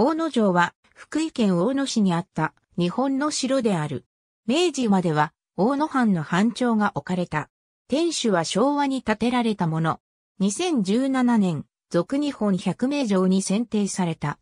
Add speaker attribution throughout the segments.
Speaker 1: 大野城は福井県大野市にあった日本の城である。明治までは大野藩の藩庁が置かれた。天守は昭和に建てられたもの。2017年、俗日本百名城に選定された。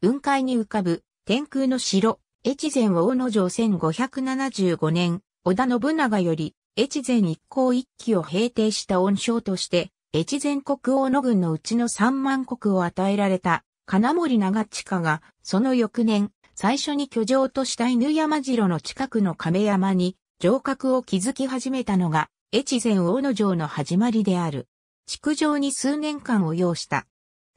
Speaker 1: 雲海に浮かぶ天空の城、越前大野城1575年、織田信長より越前一向一揆を平定した恩賞として、越前国王の軍のうちの三万国を与えられた金森長近が、その翌年、最初に居城とした犬山城の近くの亀山に、城郭を築き始めたのが、越前大野城の始まりである。築城に数年間を要した。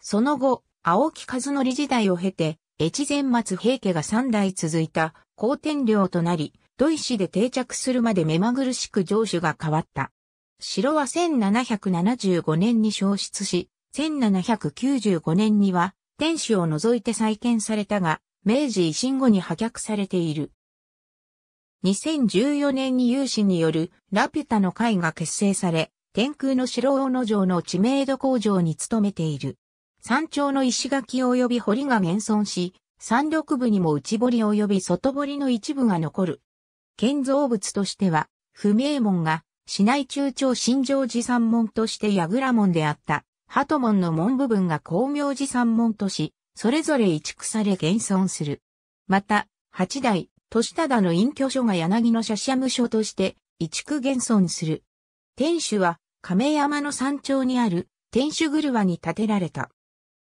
Speaker 1: その後、青木和則時代を経て、越前松平家が三代続いた好天領となり、土石で定着するまで目まぐるしく城主が変わった。城は1775年に消失し、1795年には天守を除いて再建されたが、明治維新後に破却されている。2014年に有志によるラピュタの会が結成され、天空の城大野城の知名度向上に努めている。山頂の石垣及び堀が現存し、山緑部にも内堀及び外堀の一部が残る。建造物としては、不明門が、市内中長新城寺山門として矢倉門であった、ハト門の門部分が光明寺三門とし、それぞれ移築され現存する。また、八代、年忠の隠居所が柳の社社務所として移築現存する。天守は亀山の山頂にある天守車に建てられた。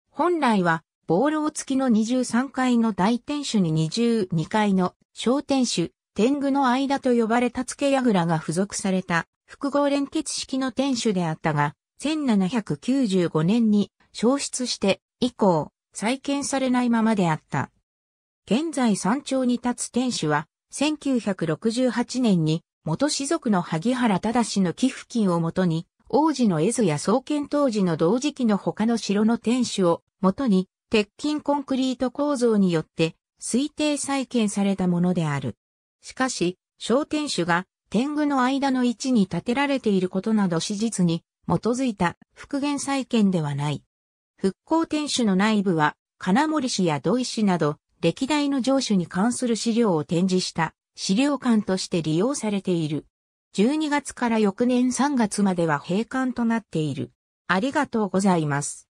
Speaker 1: 本来は、ルを付きの23階の大天守に22階の小天守、天狗の間と呼ばれた付け櫓が付属された複合連結式の天守であったが、1795年に消失して以降、再建されないままであった。現在山頂に立つ天守は、1968年に元士族の萩原忠の寄付金をもとに、王子の絵図や創建当時の同時期の他の城の天守をもとに、鉄筋コンクリート構造によって推定再建されたものである。しかし、小天守が天狗の間の位置に建てられていることなど史実に基づいた復元債権ではない。復興天守の内部は、金森氏や土井氏など、歴代の城主に関する資料を展示した資料館として利用されている。12月から翌年3月までは閉館となっている。ありがとうございます。